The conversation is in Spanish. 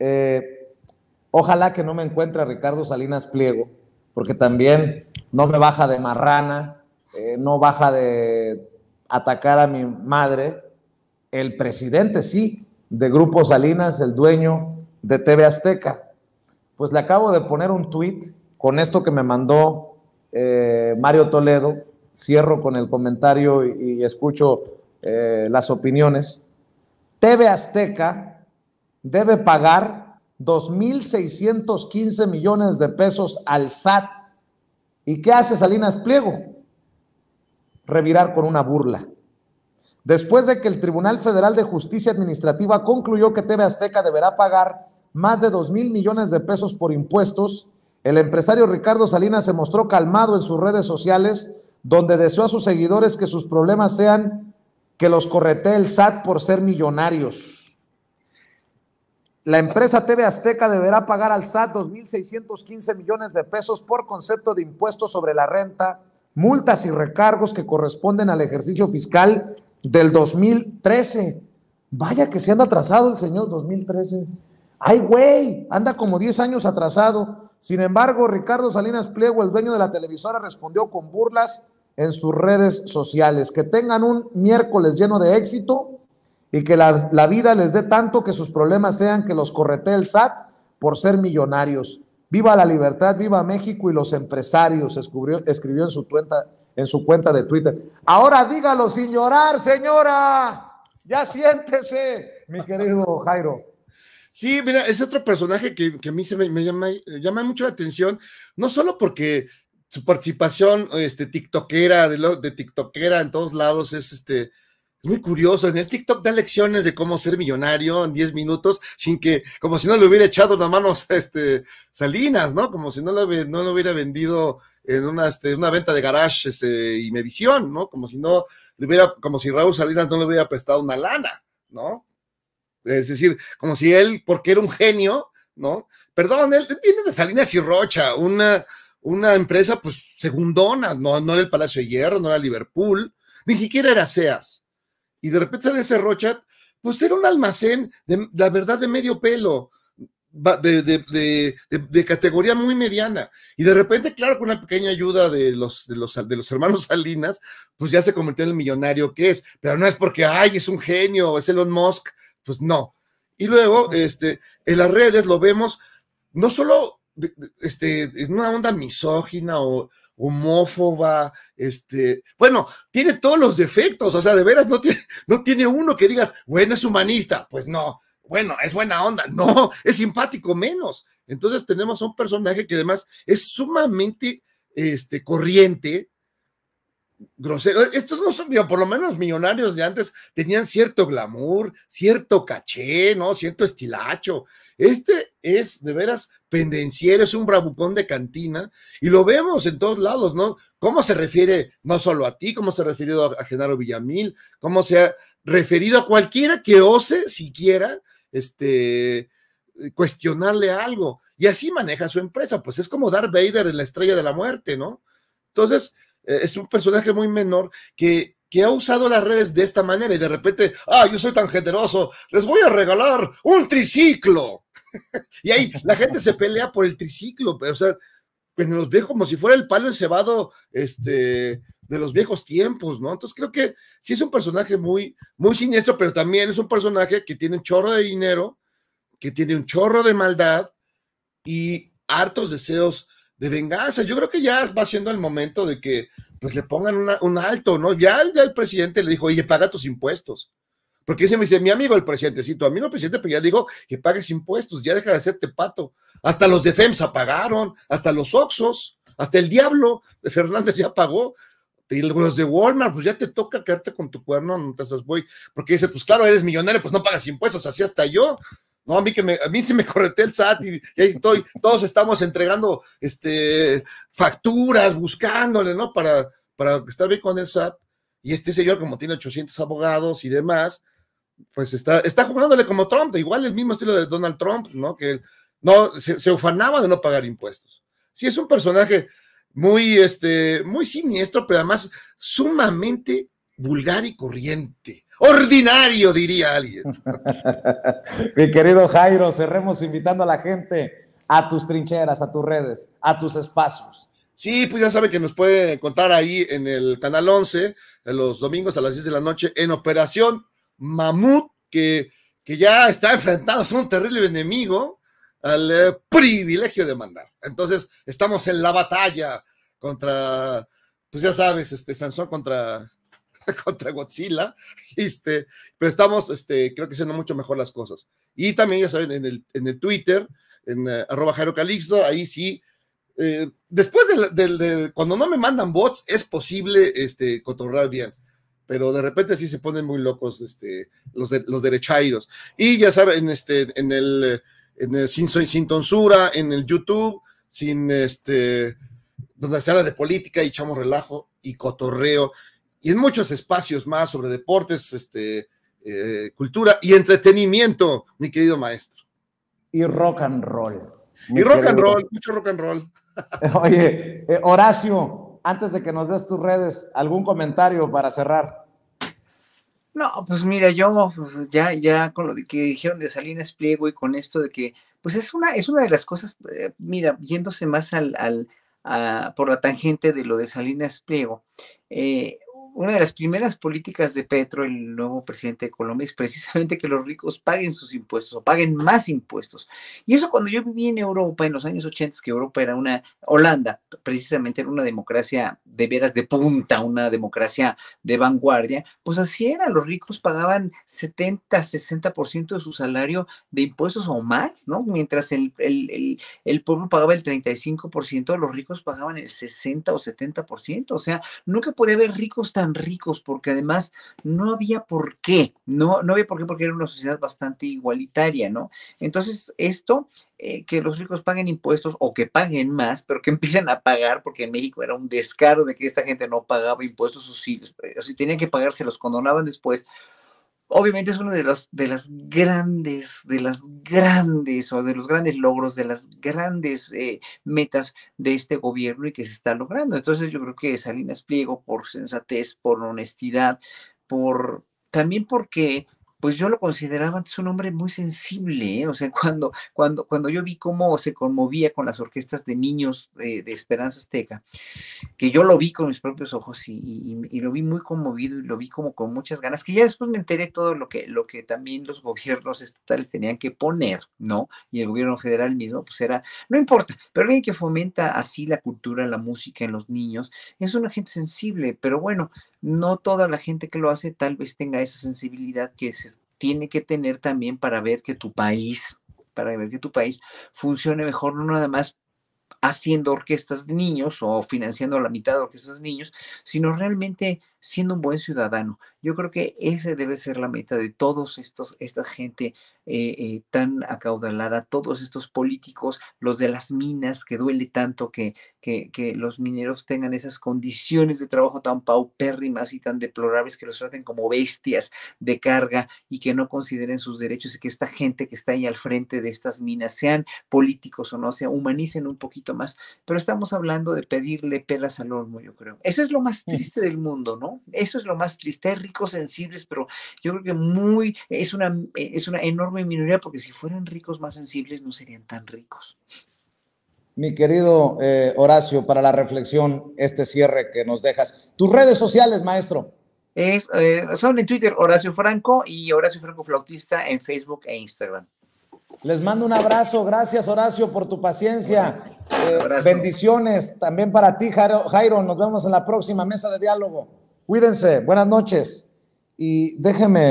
Eh, ojalá que no me encuentre Ricardo Salinas Pliego, porque también no me baja de marrana, eh, no baja de atacar a mi madre. El presidente, sí, de Grupo Salinas, el dueño de TV Azteca. Pues le acabo de poner un tweet con esto que me mandó eh, Mario Toledo. Cierro con el comentario y, escucho las opiniones. TV Azteca debe pagar 2.615 millones de pesos al SAT. ¿Y qué hace Salinas Pliego? Revirar con una burla. Después de que el Tribunal Federal de Justicia Administrativa concluyó que TV Azteca deberá pagar más de dos mil millones de pesos por impuestos, el empresario Ricardo Salinas se mostró calmado en sus redes sociales, donde deseó a sus seguidores que sus problemas sean que los corretee el SAT por ser millonarios. La empresa TV Azteca deberá pagar al SAT 2.615 millones de pesos por concepto de impuestos sobre la renta, multas y recargos que corresponden al ejercicio fiscal del 2013. Vaya que se anda atrasado el señor 2013. Ay, güey, anda como 10 años atrasado. Sin embargo, Ricardo Salinas Pliego, el dueño de la televisora, respondió con burlas en sus redes sociales. Que tengan un miércoles lleno de éxito y que la, vida les dé tanto que sus problemas sean que los correte el SAT por ser millonarios. Viva la libertad, viva México y los empresarios, escribió, en, su cuenta, en su cuenta de Twitter. Ahora dígalo sin llorar, señora. Ya siéntese, mi querido Jairo. Sí, mira, es otro personaje que, a mí se me, llama, llama, mucho la atención, no solo porque su participación este, tiktokera, de, lo, de tiktokera en todos lados es este, es muy curioso. En el TikTok da lecciones de cómo ser millonario en 10 minutos sin que, como si no le hubiera echado las manos este, Salinas, ¿no? Como si no lo, hubiera vendido en este, una, venta de garage este, y Mevisión, ¿no? Como si no le hubiera, como si Raúl Salinas no le hubiera prestado una lana, ¿no? Es decir, como si él, porque era un genio, ¿no? Perdón, él viene de Salinas y Rocha, una, empresa pues segundona, no, no era el Palacio de Hierro, no era Liverpool, ni siquiera era Sears y de repente en ese Rochat, pues era un almacén, de, la verdad, de medio pelo, de, categoría muy mediana. Y de repente, claro, con una pequeña ayuda de los, los, de los hermanos Salinas, pues ya se convirtió en el millonario que es. Pero no es porque, ay, es un genio, es Elon Musk, pues no. Y luego, este, en las redes lo vemos, no solo este, en una onda misógina o homófoba, este, bueno, tiene todos los defectos, o sea, de veras no tiene, no tiene uno que digas, bueno, es humanista, pues no, bueno, es buena onda, no, es simpático menos. Entonces tenemos a un personaje que además es sumamente este, corriente, grosero. Estos no son, por lo menos millonarios de antes tenían cierto glamour, cierto caché, ¿no? Cierto estilacho. Este es de veras pendenciero, es un bravucón de cantina y lo vemos en todos lados, ¿no? Cómo se refiere no solo a ti, cómo se ha referido a Genaro Villamil, cómo se ha referido a cualquiera que ose siquiera, este, cuestionarle algo. Y así maneja su empresa, pues es como Darth Vader en la estrella de la muerte, ¿no? Entonces, eh, es un personaje muy menor que, que ha usado las redes de esta manera y de repente, ah, yo soy tan generoso, les voy a regalar un triciclo. y ahí la gente se pelea por el triciclo, o sea, pues nos como si fuera el palo encebado, este, de los viejos tiempos, ¿no? Entonces creo que sí es un personaje muy, muy siniestro, pero también es un personaje que tiene un chorro de dinero, que tiene un chorro de maldad y hartos deseos de venganza. Yo creo que ya va siendo el momento de que pues le pongan un alto, ¿no? Ya, ya, el presidente le dijo, oye, paga tus impuestos. Porque ese me dice, mi amigo el presidente, sí, tu amigo el presidente, pero ya digo, que pagues impuestos, ya deja de hacerte pato. Hasta los de FEMSA pagaron, hasta los Oxos, hasta el diablo de Fernández ya pagó. Y los de Walmart, pues ya te toca quedarte con tu cuerno, no te haces, voy. Porque dice, pues claro, eres millonario, pues no pagas impuestos, así hasta yo a mí, que me, a mí sí me correté el SAT y, ahí estoy, todos estamos entregando este, facturas, buscándole, ¿no? Para, para estar bien con el SAT. Y este señor, como tiene 800 abogados y demás, pues está, está jugándole como Trump, igual el mismo estilo de Donald Trump, ¿no? Que no, se, ufanaba de no pagar impuestos. Sí, es un personaje muy, este, muy siniestro, pero además sumamente vulgar y corriente. Ordinario, diría alguien. Mi querido Jairo, cerremos invitando a la gente a tus trincheras, a tus redes, a tus espacios. Sí, pues ya sabe que nos puede contar ahí en el canal 11, los domingos a las 10 de la noche, en Operación Mamut, que, que ya está enfrentado a un terrible enemigo, al eh, privilegio de mandar. Entonces, estamos en la batalla contra, pues ya sabes, este Sansón contra contra Godzilla, este, pero estamos, este, creo que siendo mucho mejor las cosas. Y también, ya saben, en el, Twitter, en eh, arroba Jairo Calixto, ahí sí. Eh, después del, de, cuando no me mandan bots, es posible este, cotorrar bien. Pero de repente sí se ponen muy locos este, los, los derechairos. Y ya saben, este, en el, sin, tonsura, en el YouTube, sin este, donde se habla de política y echamos relajo y cotorreo y en muchos espacios más sobre deportes, este, eh, cultura y entretenimiento, mi querido maestro. Y rock and roll. Y rock and roll, mucho rock and roll. Oye, eh, Horacio, antes de que nos des tus redes, ¿algún comentario para cerrar? No, pues mira, yo pues, ya, ya con lo que dijeron de Salinas Pliego y con esto de que, pues es una, es una de las cosas, eh, mira, yéndose más al, al por la tangente de lo de Salinas Pliego, eh, una de las primeras políticas de Petro, el nuevo presidente de Colombia, es precisamente que los ricos paguen sus impuestos o paguen más impuestos. Y eso cuando yo viví en Europa, en los años 80, que Europa era una, Holanda, precisamente era una democracia de veras de punta, una democracia de vanguardia, pues así era, los ricos pagaban 70, 60% de su salario de impuestos o más, ¿no? Mientras el, el, pueblo pagaba el 35%, los ricos pagaban el 60 o 70%, o sea, nunca podía haber ricos tan ricos porque además no había por qué, no, no había por qué porque era una sociedad bastante igualitaria, ¿no? Entonces, esto eh, que los ricos paguen impuestos o que paguen más, pero que empiecen a pagar, porque en México era un descaro de que esta gente no pagaba impuestos o si, si tenían que pagar, se los condonaban después. Obviamente es uno de los de las grandes, de las grandes o de los grandes logros, de las grandes eh, metas de este gobierno y que se está logrando. Entonces yo creo que Salinas Pliego, por sensatez, por honestidad, por también porque pues yo lo consideraba antes un hombre muy sensible, ¿eh? o sea, cuando, cuando, cuando yo vi cómo se conmovía con las orquestas de niños de, Esperanza Azteca, que yo lo vi con mis propios ojos y, lo vi muy conmovido y lo vi como con muchas ganas, que ya después me enteré todo lo que, lo que también los gobiernos estatales tenían que poner, ¿no? Y el gobierno federal mismo, pues era, no importa, pero alguien que fomenta así la cultura, la música en los niños, es una gente sensible, pero bueno, no toda la gente que lo hace tal vez tenga esa sensibilidad que se tiene que tener también para ver que tu país, para ver que tu país funcione mejor, no nada más haciendo orquestas de niños o financiando la mitad de orquestas de niños, sino realmente siendo un buen ciudadano. Yo creo que esa debe ser la meta de todos estos, esta gente eh, eh, tan acaudalada, todos estos políticos, los de las minas, que duele tanto que, que, los mineros tengan esas condiciones de trabajo tan paupérrimas y tan deplorables, que los traten como bestias de carga y que no consideren sus derechos y que esta gente que está ahí al frente de estas minas, sean políticos o no, se humanicen un poquito más. Pero estamos hablando de pedirle pelas al olmo yo creo. Eso es lo más triste del mundo, ¿no? Eso es lo más triste ricos sensibles, pero yo creo que muy, es una, es una enorme minoría, porque si fueran ricos más sensibles no serían tan ricos. Mi querido eh, Horacio, para la reflexión, este cierre que nos dejas. Tus redes sociales, maestro. Es, eh, son en Twitter Horacio Franco y Horacio Franco Flautista en Facebook e Instagram. Les mando un abrazo, gracias Horacio por tu paciencia. Eh, bendiciones también para ti, Jairo. Nos vemos en la próxima mesa de diálogo. Cuídense, buenas noches y déjenme.